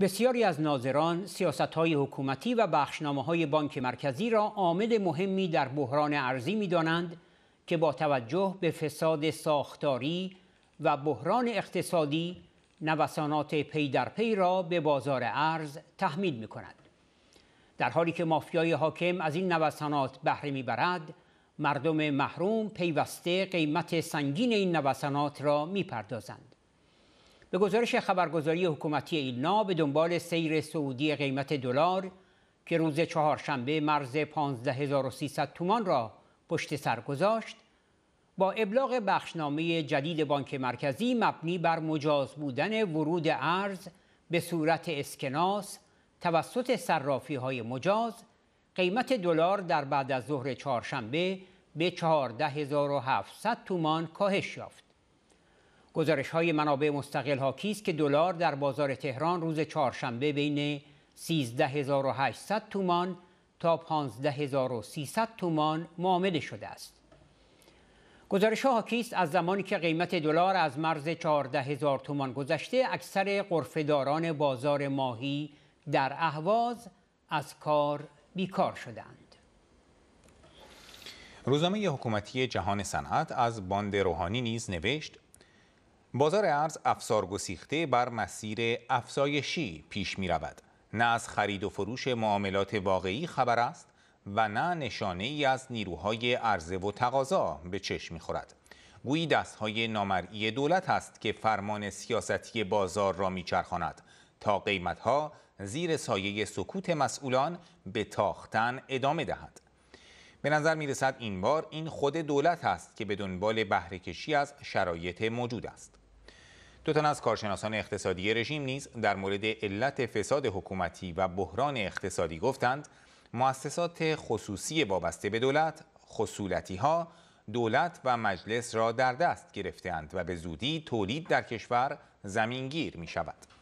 بسیاری از ناظران سیاست های حکومتی و بخشنامه های بانک مرکزی را عامل مهمی در بحران ارزی می دانند که با توجه به فساد ساختاری و بحران اقتصادی نوسانات پی در پی را به بازار ارز تحمیل می کند. در حالی که مافیای حاکم از این نوسانات بهره می برد، مردم محروم پیوسته قیمت سنگین این نوسانات را می پردازند. به گزارش خبرگزاری حکومتی ایلنا به دنبال سیر سعودی قیمت دلار که روز چهارشنبه مرز 15300 تومان را پشت سر گذاشت با ابلاغ بخشنامه جدید بانک مرکزی مبنی بر مجاز بودن ورود ارز به صورت اسکناس توسط صرافی های مجاز قیمت دلار در بعد از ظهر چهارشنبه به 14700 تومان کاهش یافت گزارش های منابع مستقل ها کیست که دلار در بازار تهران روز چهارشنبه بین 13800 تومان تا 15300 تومان معامله شده است. گزارش ها کیست از زمانی که قیمت دلار از مرز 14000 تومان گذشته اکثر قرفداران بازار ماهی در اهواز از کار بیکار شدند. روزنامه حکومتی جهان صنعت از باند روحانی نیز نوشت بازار ارز افسار گسیخته بر مسیر افزایشی پیش می رود. نه از خرید و فروش معاملات واقعی خبر است و نه نشانه ای از نیروهای عرضه و تقاضا به چشم می خورد. گویی های نامرئی دولت است که فرمان سیاستی بازار را میچرخاند تا قیمتها زیر سایه سکوت مسئولان به تاختن ادامه دهد. به نظر می رسد این بار این خود دولت است که به دنبال کشی از شرایط موجود است. دو تن از کارشناسان اقتصادی رژیم نیز در مورد علت فساد حکومتی و بحران اقتصادی گفتند مؤسسات خصوصی وابسته به دولت، خصولتی ها، دولت و مجلس را در دست گرفتند و به زودی تولید در کشور زمینگیر می شود.